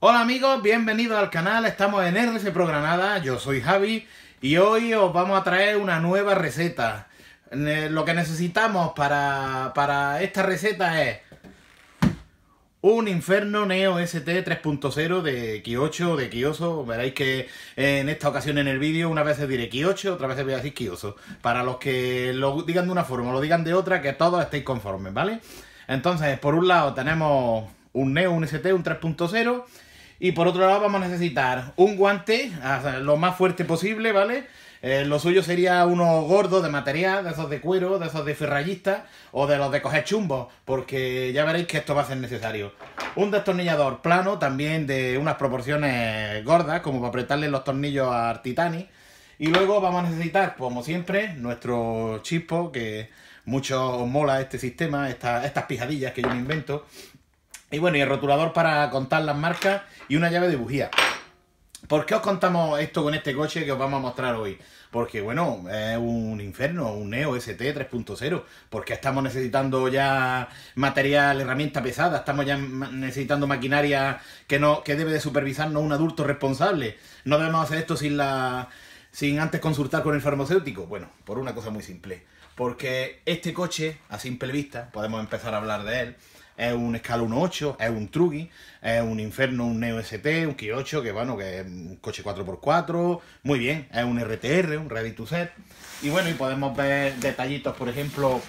Hola amigos, bienvenidos al canal, estamos en RC Programada, yo soy Javi y hoy os vamos a traer una nueva receta. Lo que necesitamos para, esta receta es un Inferno Neo ST 3.0 de o de Kioso. Veréis que en esta ocasión en el vídeo una vez diré Q8, otra vez voy a decir Kioso. Para los que lo digan de una forma o lo digan de otra, que todos estéis conformes, ¿vale? Entonces, por un lado tenemos un Neo, un ST, un 3.0 y por otro lado vamos a necesitar un guante, lo más fuerte posible, ¿vale? Eh, lo suyo sería uno gordo de material, de esos de cuero, de esos de ferrallista o de los de coger chumbos, porque ya veréis que esto va a ser necesario. Un destornillador plano, también de unas proporciones gordas, como para apretarle los tornillos a Titani. Y luego vamos a necesitar, como siempre, nuestro chispo, que mucho os mola este sistema, estas pijadillas que yo invento. Y bueno, y el rotulador para contar las marcas y una llave de bujía. ¿Por qué os contamos esto con este coche que os vamos a mostrar hoy? Porque bueno, es un infierno, un Neo ST 3.0, porque estamos necesitando ya material, herramienta pesada, estamos ya necesitando maquinaria que, no, que debe de supervisarnos un adulto responsable. No debemos hacer esto sin, la, sin antes consultar con el farmacéutico. Bueno, por una cosa muy simple, porque este coche, a simple vista, podemos empezar a hablar de él, es un Scala 1.8, es un Truggy, es un Inferno, un Neo SP, un k 8 que bueno, que es un coche 4x4, muy bien, es un RTR, un Ready to Set. Y bueno, y podemos ver detallitos, por ejemplo,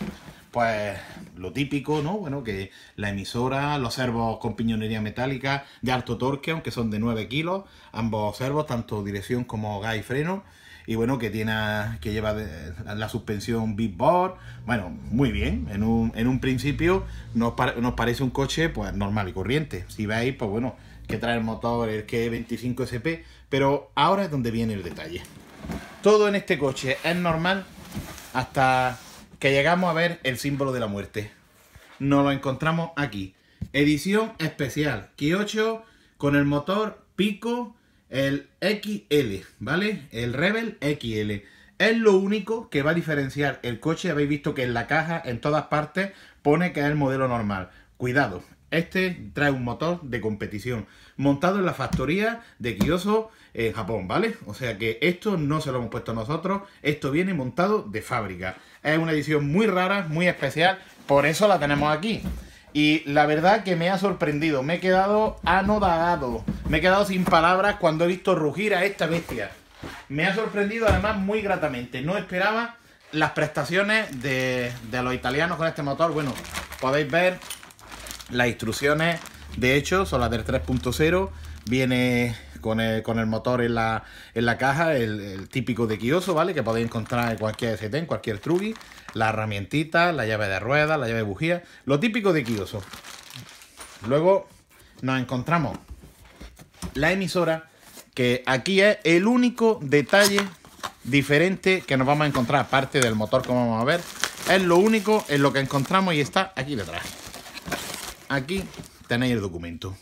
pues lo típico, ¿no? Bueno, que la emisora, los servos con piñonería metálica de alto torque, aunque son de 9 kilos, ambos servos, tanto dirección como gas y freno y bueno, que tiene que lleva la suspensión Big Board. Bueno, muy bien. En un, principio nos, nos parece un coche pues normal y corriente. Si veis, pues bueno, que trae el motor, el que 25 SP, pero ahora es donde viene el detalle. Todo en este coche es normal hasta que llegamos a ver el símbolo de la muerte. Nos lo encontramos aquí. Edición especial, k 8 con el motor Pico el XL, ¿vale? El Rebel XL. Es lo único que va a diferenciar el coche. Habéis visto que en la caja, en todas partes, pone que es el modelo normal. Cuidado, este trae un motor de competición montado en la factoría de Kyoto en Japón, ¿vale? O sea que esto no se lo hemos puesto nosotros, esto viene montado de fábrica. Es una edición muy rara, muy especial, por eso la tenemos aquí. Y la verdad que me ha sorprendido. Me he quedado anodado. Me he quedado sin palabras cuando he visto rugir a esta bestia. Me ha sorprendido además muy gratamente. No esperaba las prestaciones de, de los italianos con este motor. Bueno, podéis ver las instrucciones. De hecho, son las del 3.0 Viene con el, motor en la, en la caja, el, típico de Kioso, ¿vale? Que podéis encontrar en cualquier ST, en cualquier Trugi. La herramientita, la llave de rueda, la llave de bujía. Lo típico de Kioso. Luego nos encontramos la emisora, que aquí es el único detalle diferente que nos vamos a encontrar, aparte del motor como vamos a ver. Es lo único en lo que encontramos y está aquí detrás. Aquí tenéis el documento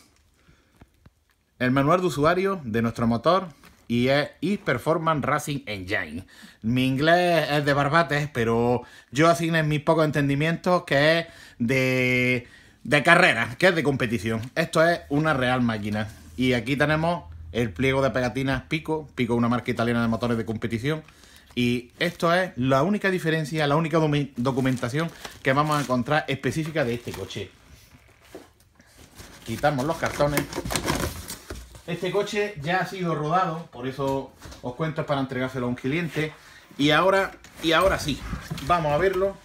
el manual de usuario de nuestro motor y es E-Performance Racing Engine. Mi inglés es de barbates, pero yo asigné mis pocos entendimientos que es de, de carrera, que es de competición. Esto es una real máquina. Y aquí tenemos el pliego de pegatinas Pico, Pico una marca italiana de motores de competición. Y esto es la única diferencia, la única documentación que vamos a encontrar específica de este coche. Quitamos los cartones este coche ya ha sido rodado, por eso os cuento para entregárselo a un cliente. Y ahora, y ahora sí, vamos a verlo.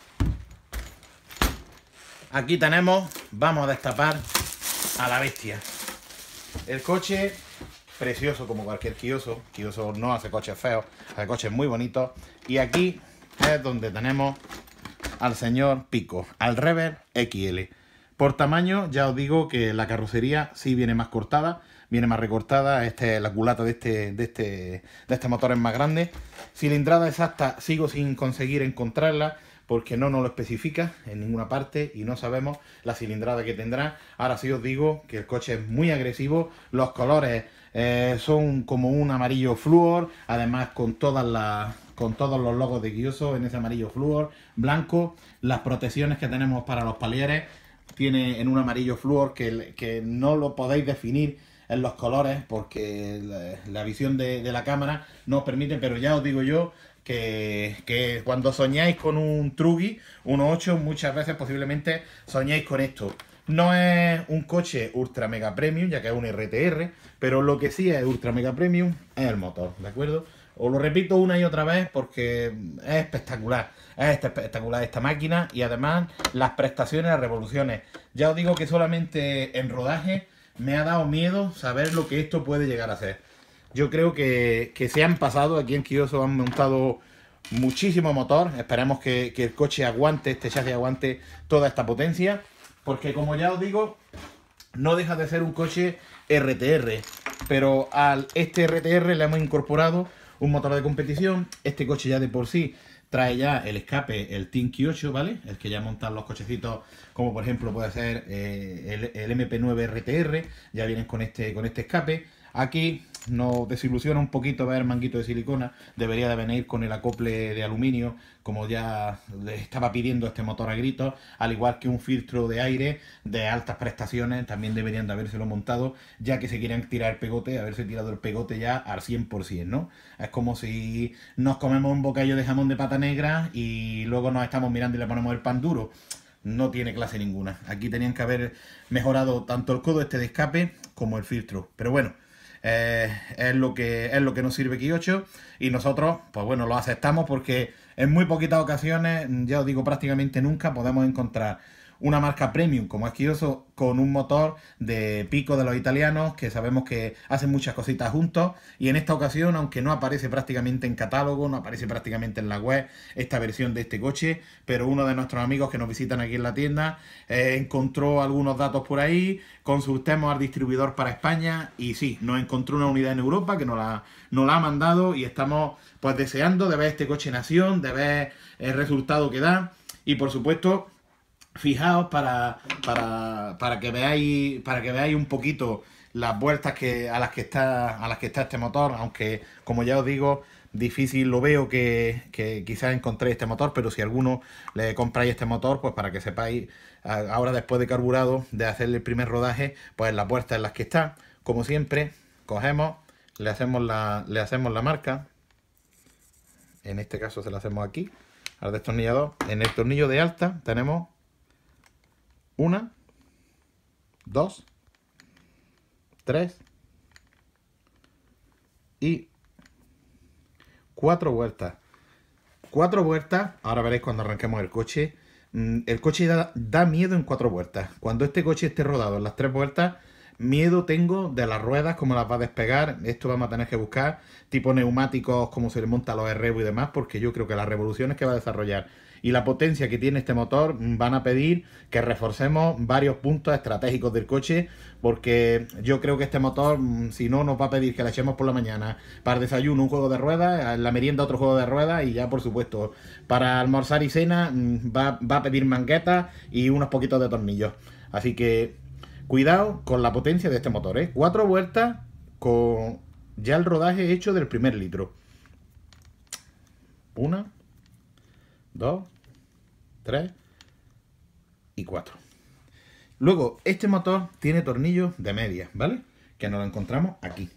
Aquí tenemos, vamos a destapar a la bestia. El coche, precioso como cualquier Kioso. Kioso no hace coches feos, hace coches muy bonitos. Y aquí es donde tenemos al señor Pico, al Rever XL. Por tamaño, ya os digo que la carrocería sí viene más cortada, viene más recortada, este la culata de este, de este, de este motor es más grande. Cilindrada exacta sigo sin conseguir encontrarla porque no nos lo especifica en ninguna parte y no sabemos la cilindrada que tendrá. Ahora sí os digo que el coche es muy agresivo, los colores eh, son como un amarillo flúor, además con todas las con todos los logos de Guioso en ese amarillo flúor, blanco, las protecciones que tenemos para los palieres tiene en un amarillo flúor que, no lo podéis definir en los colores porque la, visión de, la cámara no os permite, pero ya os digo yo que, que cuando soñáis con un Trugi 1.8 muchas veces posiblemente soñáis con esto. No es un coche ultra mega premium, ya que es un RTR, pero lo que sí es ultra mega premium es el motor, ¿de acuerdo? Os lo repito una y otra vez porque es espectacular. Es este espectacular esta máquina y además las prestaciones, las revoluciones. Ya os digo que solamente en rodaje me ha dado miedo saber lo que esto puede llegar a ser. Yo creo que, se han pasado, aquí en Kioso han montado muchísimo motor. Esperemos que, el coche aguante, este chasis aguante toda esta potencia. Porque como ya os digo, no deja de ser un coche RTR. Pero al este RTR le hemos incorporado un motor de competición. Este coche ya de por sí trae ya el escape, el Team Q8, ¿vale? El que ya montan los cochecitos, como por ejemplo puede ser eh, el, MP9 RTR, ya vienen con este, con este escape. Aquí nos desilusiona un poquito ver manguito de silicona, debería de venir con el acople de aluminio, como ya le estaba pidiendo este motor a gritos, al igual que un filtro de aire de altas prestaciones, también deberían de habérselo montado, ya que se quieran tirar el pegote, haberse tirado el pegote ya al 100%, ¿no? Es como si nos comemos un bocadillo de jamón de pata negra y luego nos estamos mirando y le ponemos el pan duro no tiene clase ninguna. Aquí tenían que haber mejorado tanto el codo este de escape como el filtro. Pero bueno, eh, es, lo que, es lo que nos sirve Kiocho y nosotros, pues bueno, lo aceptamos porque en muy poquitas ocasiones, ya os digo prácticamente nunca, podemos encontrar una marca premium como es con un motor de pico de los italianos que sabemos que hacen muchas cositas juntos y en esta ocasión aunque no aparece prácticamente en catálogo, no aparece prácticamente en la web esta versión de este coche, pero uno de nuestros amigos que nos visitan aquí en la tienda eh, encontró algunos datos por ahí, consultemos al distribuidor para España y sí, nos encontró una unidad en Europa que nos la, nos la ha mandado y estamos pues deseando de ver este coche en acción, de ver el resultado que da y por supuesto fijaos para, para, para, que veáis para que veáis un poquito las vueltas que a las que está a las que está este motor aunque como ya os digo difícil lo veo que, que quizás encontréis este motor pero si alguno le compráis este motor pues para que sepáis ahora después de carburado de hacer el primer rodaje pues las vueltas en las que está como siempre cogemos le hacemos la le hacemos la marca en este caso se la hacemos aquí al destornillador en el tornillo de alta tenemos una, dos, tres y cuatro vueltas. Cuatro vueltas, ahora veréis cuando arranquemos el coche. Mm, el coche da, da miedo en cuatro vueltas. Cuando este coche esté rodado en las tres vueltas, Miedo tengo de las ruedas, cómo las va a despegar. Esto vamos a tener que buscar tipo neumáticos, cómo se le monta a los e y demás, porque yo creo que las revoluciones que va a desarrollar y la potencia que tiene este motor mm, van a pedir que reforcemos varios puntos estratégicos del coche porque yo creo que este motor mm, si no nos va a pedir que le echemos por la mañana para desayuno un juego de ruedas, la merienda otro juego de ruedas y ya por supuesto para almorzar y cena mm, va, va a pedir manguetas y unos poquitos de tornillos así que Cuidado con la potencia de este motor, ¿eh? Cuatro vueltas con ya el rodaje hecho del primer litro. Una, dos, tres y cuatro. Luego, este motor tiene tornillos de media, ¿vale? Que nos lo encontramos aquí.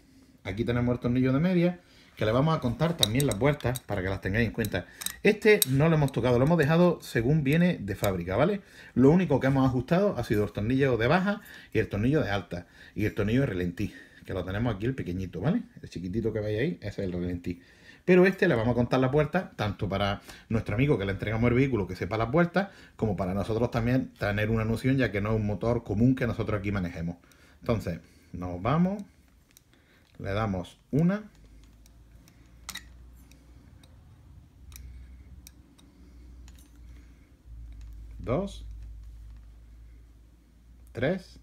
Aquí tenemos el tornillo de media, que le vamos a contar también las vueltas para que las tengáis en cuenta. Este no lo hemos tocado, lo hemos dejado según viene de fábrica, ¿vale? Lo único que hemos ajustado ha sido el tornillo de baja y el tornillo de alta y el tornillo de relentí, que lo tenemos aquí el pequeñito, ¿vale? El chiquitito que veis ahí, ese es el relentí. Pero este le vamos a contar la puerta, tanto para nuestro amigo que le entregamos el vehículo que sepa la puerta, como para nosotros también tener una noción, ya que no es un motor común que nosotros aquí manejemos. Entonces, nos vamos, le damos una, Dos, tres,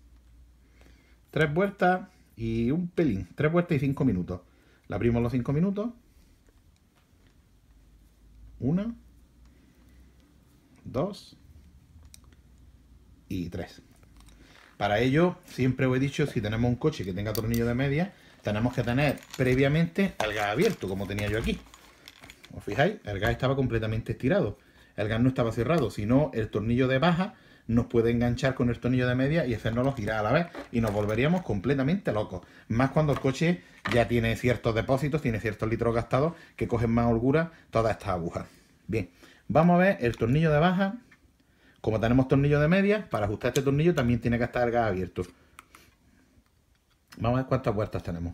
tres vueltas y un pelín, Tres vueltas y cinco minutos. La abrimos los cinco minutos. Una, dos y tres. Para ello, siempre os he dicho, si tenemos un coche que tenga tornillo de media, tenemos que tener previamente el gas abierto, como tenía yo aquí. ¿Os fijáis? El gas estaba completamente estirado el gas no estaba cerrado, sino el tornillo de baja nos puede enganchar con el tornillo de media y no los girar a la vez y nos volveríamos completamente locos. Más cuando el coche ya tiene ciertos depósitos, tiene ciertos litros gastados que cogen más holgura todas estas agujas. Bien, vamos a ver el tornillo de baja. Como tenemos tornillo de media, para ajustar este tornillo también tiene que estar el gas abierto. Vamos a ver cuántas vueltas tenemos.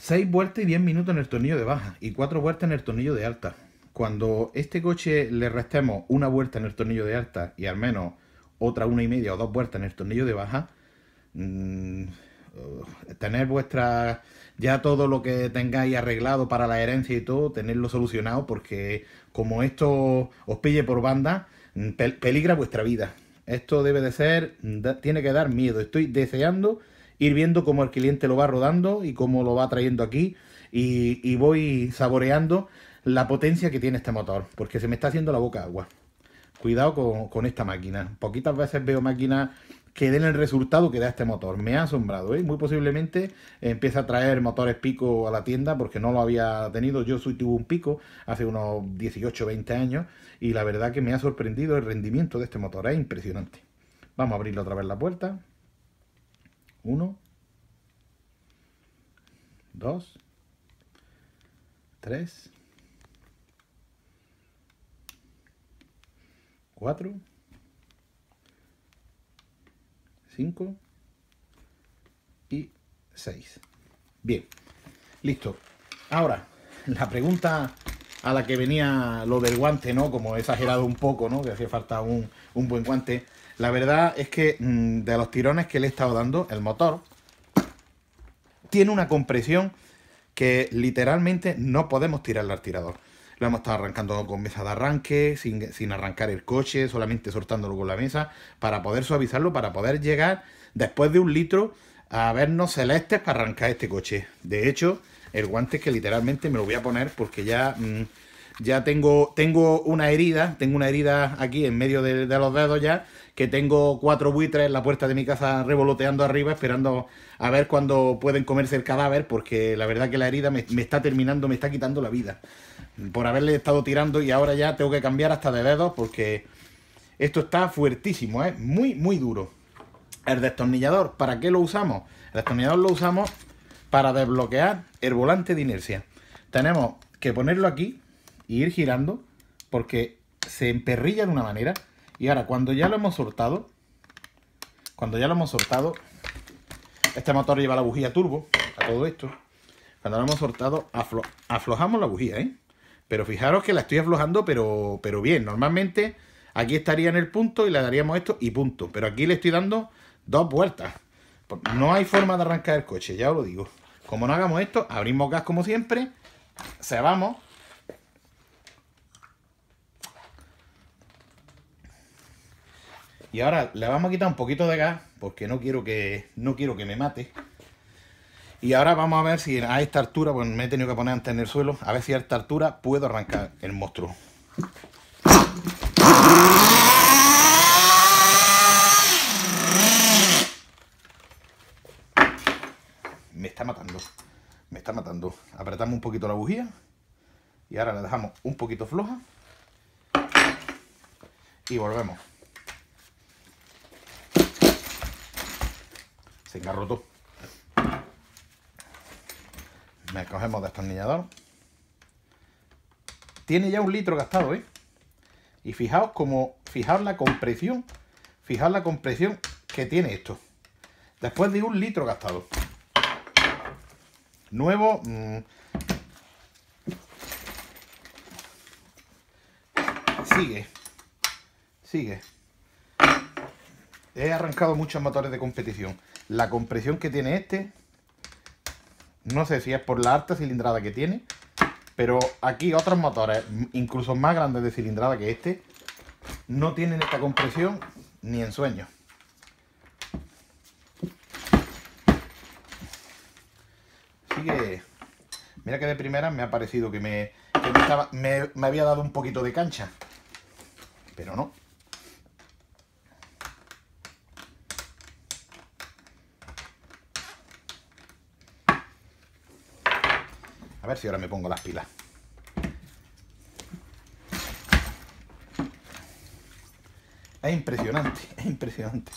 6 vueltas y 10 minutos en el tornillo de baja y 4 vueltas en el tornillo de alta. Cuando este coche le restemos una vuelta en el tornillo de alta y al menos otra una y media o dos vueltas en el tornillo de baja, mm, eh, tener vuestra ya todo lo que tengáis arreglado para la herencia y todo, tenerlo solucionado porque como esto os pille por banda, mm, peligra vuestra vida. Esto debe de ser, tiene que dar miedo. Estoy deseando ir viendo cómo el cliente lo va rodando y cómo lo va trayendo aquí y, voy saboreando la potencia que tiene este motor, porque se me está haciendo la boca agua. Cuidado con, esta máquina. Poquitas veces veo máquinas que den el resultado que da este motor. Me ha asombrado, ¿eh? Muy posiblemente empieza a traer motores pico a la tienda porque no lo había tenido. Yo soy tuve un pico hace unos 18, 20 años y la verdad que me ha sorprendido el rendimiento de este motor. Es impresionante. Vamos a abrirle otra vez la puerta. 1, 2, 3, 4, 5 y 6. Bien, listo. Ahora, la pregunta a la que venía lo del guante, ¿no? Como he exagerado un poco, ¿no? Que hacía falta un, un buen guante. La verdad es que mm, de los tirones que le he estado dando, el motor tiene una compresión que literalmente no podemos tirarle al tirador. Lo hemos estado arrancando con mesa de arranque, sin, arrancar el coche, solamente soltándolo con la mesa, para poder suavizarlo, para poder llegar después de un litro a vernos celestes para arrancar este coche. De hecho, el guante que literalmente me lo voy a poner porque ya, mm, ya tengo, tengo una herida, tengo una herida aquí en medio de los dedos ya, que tengo cuatro buitres en la puerta de mi casa revoloteando arriba, esperando a ver cuándo pueden comerse el cadáver, porque la verdad que la herida me, está terminando, me está quitando la vida. Por haberle estado tirando y ahora ya tengo que cambiar hasta de dedos, porque esto está fuertísimo, es ¿eh? muy, muy duro. El destornillador, ¿para qué lo usamos? El destornillador lo usamos para desbloquear el volante de inercia. Tenemos que ponerlo aquí y ir girando, porque se emperrilla de una manera y ahora, cuando ya lo hemos soltado, cuando ya lo hemos soltado, este motor lleva la bujía turbo, a todo esto. Cuando lo hemos soltado, aflojamos la bujía, ¿eh? Pero fijaros que la estoy aflojando, pero, pero bien. Normalmente aquí estaría en el punto y le daríamos esto y punto. Pero aquí le estoy dando dos vueltas. No hay forma de arrancar el coche, ya os lo digo. Como no hagamos esto, abrimos gas como siempre, cerramos Y ahora le vamos a quitar un poquito de gas porque no quiero que, no quiero que me mate. Y ahora vamos a ver si a esta altura, pues me he tenido que poner antes en el suelo, a ver si a esta altura puedo arrancar el monstruo. Me está matando, me está matando. Apretamos un poquito la bujía y ahora la dejamos un poquito floja y volvemos. se roto Me cogemos de destornillador. Tiene ya un litro gastado, ¿eh? Y fijaos como, fijaos la compresión, fijaos la compresión que tiene esto. Después de un litro gastado. Nuevo. Mm. sigue. Sigue. He arrancado muchos motores de competición la compresión que tiene este, no sé si es por la alta cilindrada que tiene, pero aquí otros motores, incluso más grandes de cilindrada que este, no tienen esta compresión ni en sueño. Así que, mira que de primera me ha parecido que me, me, me había dado un poquito de cancha, pero no. ver si ahora me pongo las pilas. Es impresionante, es impresionante.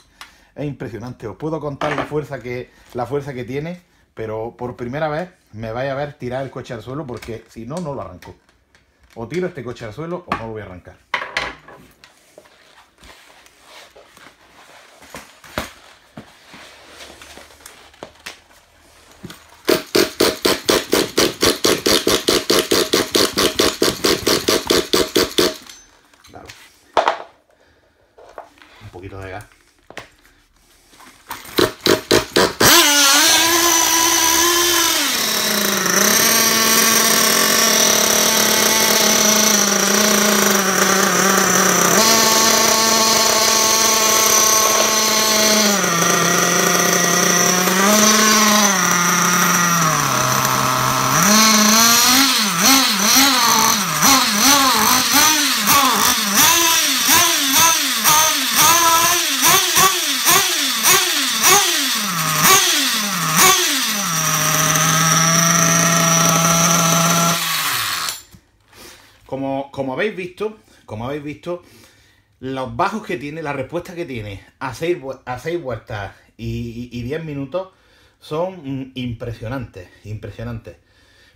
Es impresionante. Os puedo contar la fuerza que, la fuerza que tiene, pero por primera vez me vais a ver tirar el coche al suelo porque si no, no lo arranco. O tiro este coche al suelo o no lo voy a arrancar. habéis visto los bajos que tiene, la respuesta que tiene a 6 a seis vueltas y diez minutos son mm, impresionantes, impresionantes.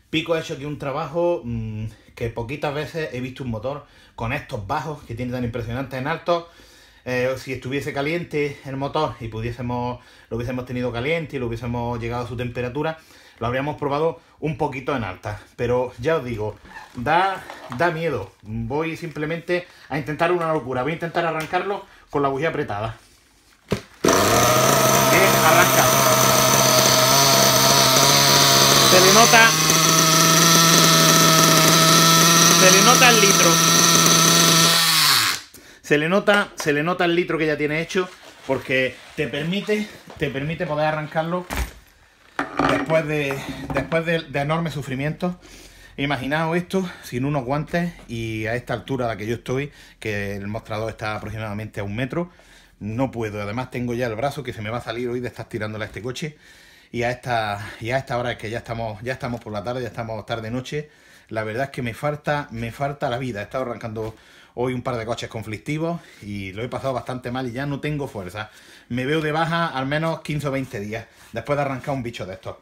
Pico ha hecho aquí un trabajo mm, que poquitas veces he visto un motor con estos bajos que tiene tan impresionantes en alto. Eh, si estuviese caliente el motor y pudiésemos, lo hubiésemos tenido caliente y lo hubiésemos llegado a su temperatura, lo habríamos probado un poquito en alta. Pero ya os digo, da, da miedo. Voy simplemente a intentar una locura. Voy a intentar arrancarlo con la bujía apretada. arranca. Se le nota... Se le nota el litro. Se le nota, se le nota el litro que ya tiene hecho porque te permite, te permite poder arrancarlo después de, después de, enormes sufrimientos. Imaginaos esto sin unos guantes y a esta altura a la que yo estoy, que el mostrador está aproximadamente a un metro, no puedo. Además tengo ya el brazo que se me va a salir hoy de estar tirándole a este coche. Y a esta, esta hora es que ya estamos, ya estamos por la tarde, ya estamos tarde-noche. La verdad es que me falta, me falta la vida. He estado arrancando hoy un par de coches conflictivos y lo he pasado bastante mal y ya no tengo fuerza me veo de baja al menos 15 o 20 días después de arrancar un bicho de estos.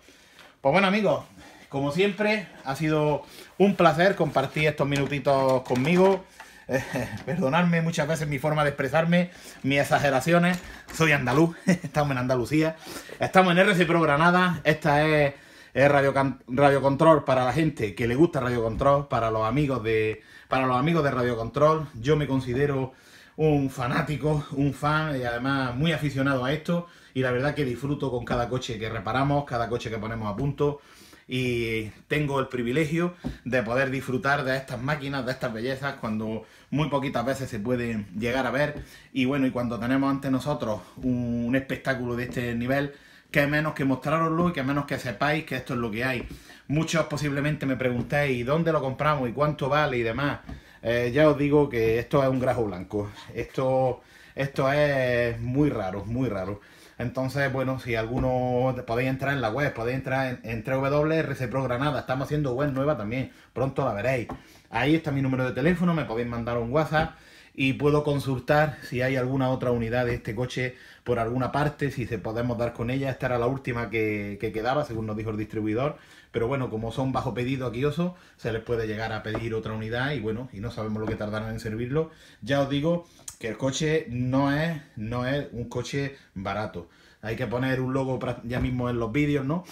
Pues bueno amigos, como siempre ha sido un placer compartir estos minutitos conmigo. perdonarme eh, perdonadme muchas veces mi forma de expresarme, mis exageraciones. Soy andaluz, estamos en Andalucía, estamos en RC Pro Granada. Esta es, radio, radio, Control para la gente que le gusta Radio Control, para los amigos de, para los amigos de Radio Control. Yo me considero un fanático, un fan y además muy aficionado a esto y la verdad que disfruto con cada coche que reparamos, cada coche que ponemos a punto y tengo el privilegio de poder disfrutar de estas máquinas, de estas bellezas cuando muy poquitas veces se pueden llegar a ver y bueno y cuando tenemos ante nosotros un espectáculo de este nivel que menos que mostraroslo y que menos que sepáis que esto es lo que hay. Muchos posiblemente me preguntéis dónde lo compramos y cuánto vale y demás. Eh, ya os digo que esto es un grajo blanco. Esto, esto es muy raro, muy raro. Entonces, bueno, si alguno podéis entrar en la web, podéis entrar en, en Pro Granada. Estamos haciendo web nueva también, pronto la veréis. Ahí está mi número de teléfono, me podéis mandar un WhatsApp y puedo consultar si hay alguna otra unidad de este coche por alguna parte, si se podemos dar con ella. Esta era la última que quedaba, según nos dijo el distribuidor. Pero bueno, como son bajo pedido aquí Oso, se les puede llegar a pedir otra unidad y bueno, y no sabemos lo que tardarán en servirlo. Ya os digo que el coche no es, no es un coche barato. Hay que poner un logo ya mismo en los vídeos, ¿no?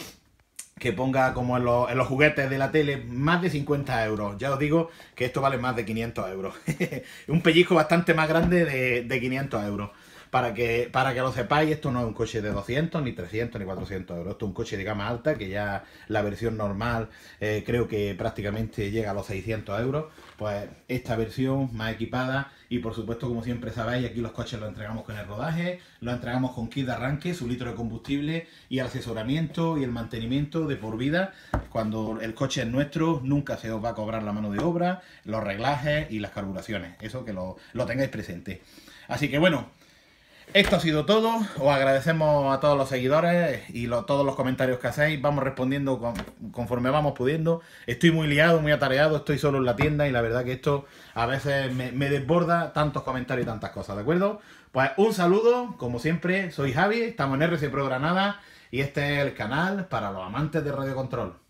que ponga como en los, juguetes de la tele más de 50 euros. Ya os digo que esto vale más de 500 euros. un pellizco bastante más grande de, de 500 euros para que, para que lo sepáis, esto no es un coche de 200, ni 300, ni 400 euros. Esto es un coche de gama alta, que ya la versión normal eh, creo que prácticamente llega a los 600 euros. Pues esta versión más equipada y por supuesto, como siempre sabéis, aquí los coches los entregamos con el rodaje, lo entregamos con kit de arranque, su litro de combustible y el asesoramiento y el mantenimiento de por vida. Cuando el coche es nuestro, nunca se os va a cobrar la mano de obra, los reglajes y las carburaciones. Eso que lo, lo tengáis presente. Así que bueno, esto ha sido todo. Os agradecemos a todos los seguidores y todos los comentarios que hacéis. Vamos respondiendo conforme vamos pudiendo. Estoy muy liado, muy atareado, estoy solo en la tienda y la verdad que esto a veces me, desborda tantos comentarios y tantas cosas, ¿de acuerdo? Pues un saludo, como siempre, soy Javi, estamos en RC Pro Granada y este es el canal para los amantes de Radio Control.